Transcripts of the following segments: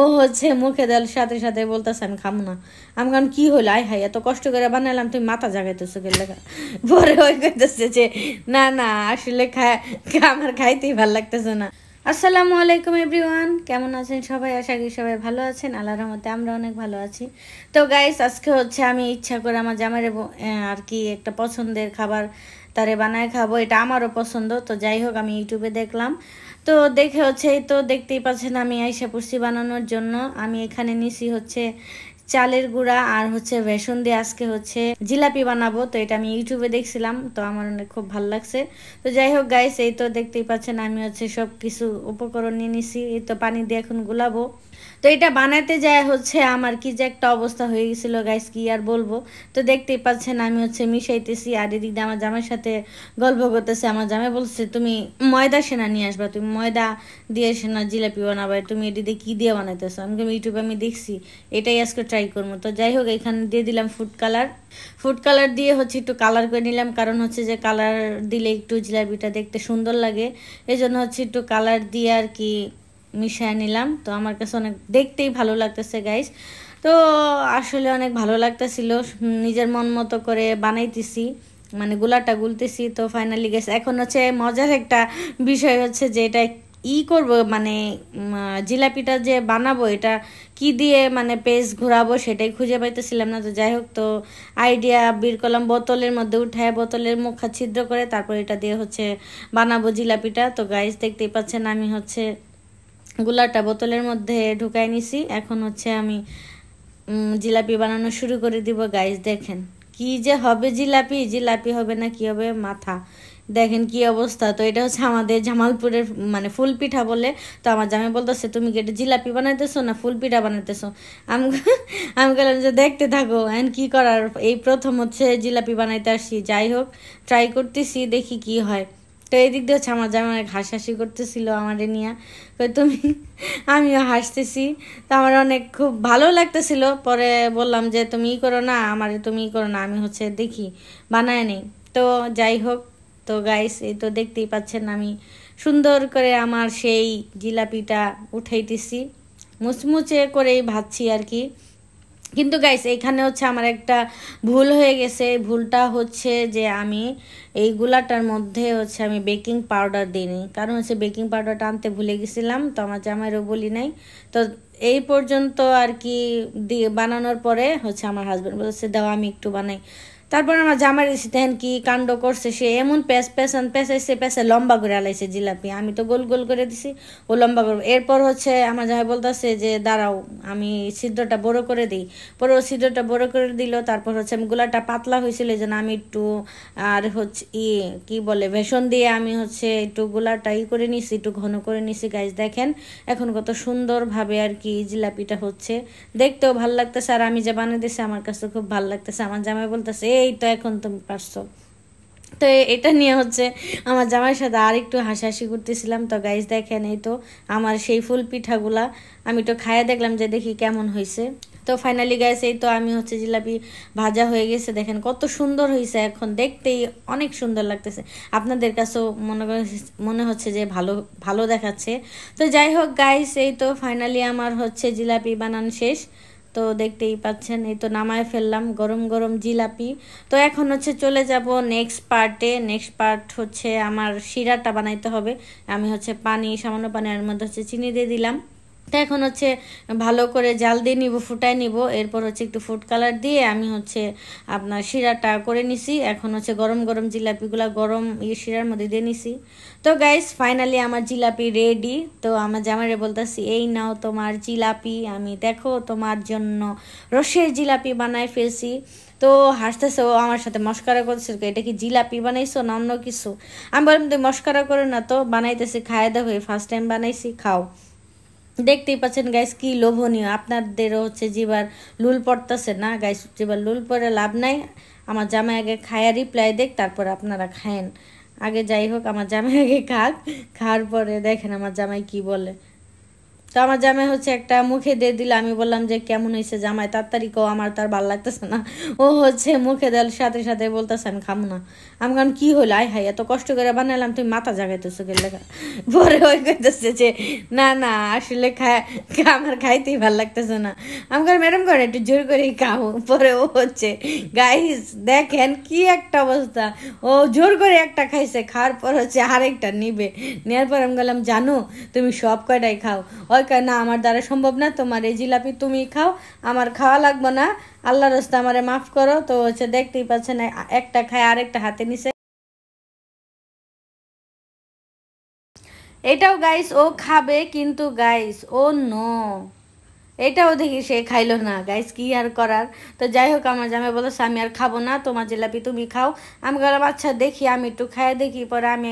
ও হচ্ছে মুখে দেল সাথে সাথে বলতেছে আমি না আমি কারণ কি হলো আয় হাই এত কষ্ট করে বানাইলাম তুমি মাথা জাগাইতেছো চোখের লেখা পরে ওই করতেছে যে না না আসলে আমার খাইতেই ভাল লাগতেছে না আসসালামু আলাইকুম এভরিওয়ান কেমন আছেন সবাই আশা করি সবাই ভালো আছেন আল্লাহ রহমতে আমরা অনেক ভালো আছি তো গাইস আজকে হচ্ছে আমি ইচ্ছা করে আমার জামার আর কি একটা পছন্দের খাবার তারে বানায় খাবো এটা আমারও পছন্দ তো যাই হোক আমি ইউটিউবে দেখলাম তো দেখে হচ্ছে এই তো দেখতেই পাচ্ছেন আমি আইসা পুষ্টি বানানোর জন্য আমি এখানে নিছি হচ্ছে চালের গুঁড়া আর হচ্ছে বেসন দিয়ে আজকে হচ্ছে জিলাপি বানাবো তো এটা আমি ইউটিউবে দেখছিলাম তো আমার অনেক খুব ভালো লাগছে তো যাই হোক গাইস এই তো দেখতেই পাচ্ছেন আমি হচ্ছে সব কিছু উপকরণ নিয়ে নিছি এই তো পানি দিয়ে এখন গুলাবো তো এটা বানাতে যায় হচ্ছে আমার কি যে একটা অবস্থা হয়ে গেছিল গাইস কি আর বলবো তো দেখতেই পাচ্ছেন আমি হচ্ছে মিশাইতেছি আর এদিক দিয়ে আমার জামার সাথে গল্প করতেছে আমার জামাই বলছে তুমি ময়দা সেনা নিয়ে আসবা তুমি ময়দা দিয়ে সেনা জিলাপি বানাবা তুমি এটিতে কি দিয়ে বানাইতেছো আমি ইউটিউবে আমি দেখছি এটাই আজকে ট্রাই করবো তো যাই হোক এখানে দিয়ে দিলাম ফুড কালার ফুড কালার দিয়ে হচ্ছে একটু কালার করে নিলাম কারণ হচ্ছে যে কালার দিলে একটু জিলাপিটা দেখতে সুন্দর লাগে এই জন্য হচ্ছে একটু কালার দিয়ে আর কি মিশায় নিলাম তো আমার কাছে অনেক দেখতেই ভালো লাগতেছে গাইস তো আসলে অনেক ভালো লাগতেছিল নিজের মন মতো করে বানাইতেছি মানে গোলাটা গুলতেছি তো ফাইনালি গেছে এখন হচ্ছে মজার একটা বিষয় হচ্ছে যে এটা ই করব মানে জিলাপিটা যে বানাবো এটা কি দিয়ে মানে পেস ঘোরাবো সেটাই খুঁজে পাইতেছিলাম না তো যাই হোক তো আইডিয়া বের করলাম বোতলের মধ্যে উঠায় বোতলের মুখা ছিদ্র করে তারপর এটা দিয়ে হচ্ছে বানাবো জিলাপিটা তো গাইস দেখতেই পাচ্ছেন আমি হচ্ছে গুলাটা বোতলের মধ্যে ঢুকাই নিছি এখন হচ্ছে আমি জিলাপি বানানো শুরু করে দিব গাইজ দেখেন কি যে হবে জিলাপি জিলাপি হবে না কি হবে মাথা দেখেন কি অবস্থা তো এটা হচ্ছে আমাদের জামালপুরের মানে ফুল পিঠা বলে তো আমার জামাই বলতেছে তুমি কি এটা জিলাপি বানাইতেছো না ফুল পিঠা বানাইতেছো আমি আমি গেলাম যে দেখতে থাকো অ্যান্ড কি করার এই প্রথম হচ্ছে জিলাপি বানাইতে আসি যাই হোক ট্রাই করতেছি দেখি কি হয় তো এই দিক দিয়ে হচ্ছে আমার জামাই হাসাহাসি করতেছিল আমারে নিয়ে তুমি আমিও হাসতেছি তো আমার অনেক খুব ভালো লাগতেছিল পরে বললাম যে তুমি ই করো না আমার তুমি ই করো না আমি হচ্ছে দেখি বানায় নেই তো যাই হোক তো গাইস এই তো দেখতেই পাচ্ছেন আমি সুন্দর করে আমার সেই জিলাপিটা উঠাইতেছি মুচমুচে করেই ভাজছি আর কি কিন্তু গাইস এখানে হচ্ছে আমার একটা ভুল হয়ে গেছে ভুলটা হচ্ছে যে আমি এই গুলাটার মধ্যে হচ্ছে আমি বেকিং পাউডার দিইনি কারণ হচ্ছে বেকিং পাউডারটা আনতে ভুলে গেছিলাম তো আমার জামাইরও বলি নাই তো এই পর্যন্ত আর কি দিয়ে বানানোর পরে হচ্ছে আমার হাজব্যান্ড বলছে দাও আমি একটু বানাই তারপর আমার জামাই দিছি তেন কি কাণ্ড করছে সে এমন প্যাঁচ প্যাঁচান প্যাঁচাইছে প্যাঁচে লম্বা করে আলাইছে জিলাপি আমি তো গোল গোল করে দিছি ও লম্বা করবো এরপর হচ্ছে আমার জামাই বলতেছে যে দাঁড়াও আমি সিদ্ধটা বড় করে দিই পরে ও সিদ্ধটা বড় করে দিল তারপর হচ্ছে আমি গোলাটা পাতলা হয়েছিল যেন আমি একটু আর হচ্ছে ই কি বলে বেসন দিয়ে আমি হচ্ছে একটু গোলাটা ই করে নিছি একটু ঘন করে নিছি গাইজ দেখেন এখন কত সুন্দরভাবে আর কি জিলাপিটা হচ্ছে দেখতেও ভাল লাগতেছে আর আমি যে বানিয়ে দিছি আমার কাছে খুব ভাল লাগতেছে আমার জামাই বলতেছে এই তো এখন তুমি পারছো তো এটা নিয়ে হচ্ছে আমার জামাইয়ের সাথে আর একটু হাসাহাসি করতেছিলাম তো গাইজ দেখেন এই তো আমার সেই ফুল পিঠাগুলা আমি তো খায়া দেখলাম যে দেখি কেমন হয়েছে তো ফাইনালি গাইস এই তো আমি হচ্ছে জিলাপি ভাজা হয়ে গেছে দেখেন কত সুন্দর হয়েছে এখন দেখতেই অনেক সুন্দর লাগতেছে আপনাদের কাছেও মনে মনে হচ্ছে যে ভালো ভালো দেখাচ্ছে তো যাই হোক গাইস এই তো ফাইনালি আমার হচ্ছে জিলাপি বানান শেষ তো দেখতেই পাচ্ছেন এই তো নামায় ফেললাম গরম গরম জিলাপি তো এখন হচ্ছে চলে যাব নেক্সট পার্টে নেক্সট পার্ট হচ্ছে আমার শিরাটা বানাইতে হবে আমি হচ্ছে পানি সামান্য পানি এর মধ্যে হচ্ছে চিনি দিয়ে দিলাম তা এখন হচ্ছে ভালো করে জাল দিয়ে নিব ফুটাই নিব এরপর হচ্ছে একটু ফুড কালার দিয়ে আমি হচ্ছে আপনার শিরাটা করে নিছি এখন হচ্ছে গরম গরম জিলাপিগুলা গরম ইয়ে শিরার মধ্যে দিয়ে নিছি তো গাইস ফাইনালি আমার জিলাপি রেডি তো আমার জামাইরে বলতেছি এই নাও তোমার জিলাপি আমি দেখো তোমার জন্য রসের জিলাপি বানায় ফেলছি তো হাসতেছে ও আমার সাথে মস্কারা করছিল এটা কি জিলাপি বানাইছো না অন্য কিছু আমি বললাম তুই মস্কারা করো না তো বানাইতেছি খায় দেবো ফার্স্ট টাইম বানাইছি খাও দেখতেই পাচ্ছেন গাইস কি লোভনীয় আপনাদেরও হচ্ছে জিবার লুল পড়তেছে না গাইস জিবার লুল পরে লাভ নাই আমার জামাই আগে খায়া রিপ্লাই দেখ তারপর আপনারা খায়েন আগে যাই হোক আমার জামাই আগে খাক খাওয়ার পরে দেখেন আমার জামাই কি বলে তো আমার জামাই হচ্ছে একটা মুখে দিয়ে দিলে আমি বললাম যে কেমন হয়েছে জামাই তাড়াতাড়ি কো আমার তার ভাল লাগতেছে না ও হচ্ছে মুখে দেওয়ার সাথে সাথে বলতেছে আমি খামো না আমি কারণ কী হলো আয় হাই এত কষ্ট করে বানালাম তুমি মাথা জাগাইতেছো গেলে পরে ওই করতেছে যে না না আসলে খায় আমার খাইতেই ভাল লাগতেছে না আমি কারণ ম্যাডাম কারণ একটু জোর করেই খাও পরে ও হচ্ছে গাইস দেখেন কি একটা অবস্থা ও জোর করে একটা খাইছে খাওয়ার পর হচ্ছে আরেকটা নিবে নেওয়ার পর আমি গেলাম জানো তুমি সব কয়টাই খাও ওই কে না আমার দ্বারা সম্ভব না তোমার এই জিলাপি তুমি খাও আমার খাওয়া লাগবে না আল্লাহ রস্তা আমারে মাফ করো তো হচ্ছে দেখতেই পাচ্ছে না একটা খায় আরেকটা হাতে নিছে এটাও গাইস ও খাবে কিন্তু গাইস ও ন এটাও দেখি সে খাইল না গাইস কি আর করার তো যাই হোক আমার জামাই বলো আমি আর খাবো না তোমার জিলাপি তুমি খাও আমি বললাম আচ্ছা দেখি আমি একটু খাই দেখি পরে আমি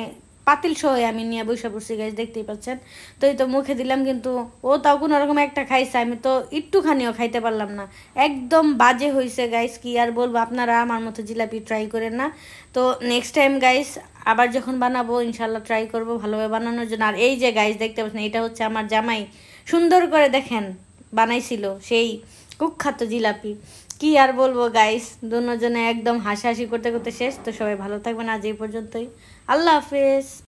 পাতিল সহ আমি নিয়ে বৈশা পড়ছি গাছ দেখতেই পাচ্ছেন তো এই তো মুখে দিলাম কিন্তু ও তাও কোনো রকম একটা খাইছে আমি তো একটুখানিও খাইতে পারলাম না একদম বাজে হয়েছে গাইস কি আর বলবো আপনারা আমার মতো জিলাপি ট্রাই করেন না তো নেক্সট টাইম গাইস আবার যখন বানাবো ইনশাল্লাহ ট্রাই করব ভালোভাবে বানানোর জন্য আর এই যে গাইস দেখতে পাচ্ছেন এটা হচ্ছে আমার জামাই সুন্দর করে দেখেন বানাইছিল সেই কুখ্যাত জিলাপি কি আর বলবো গাইস দুজনে একদম হাসি হাসি করতে করতে শেষ তো সবাই ভালো থাকবেন আজ এই পর্যন্তই I love this.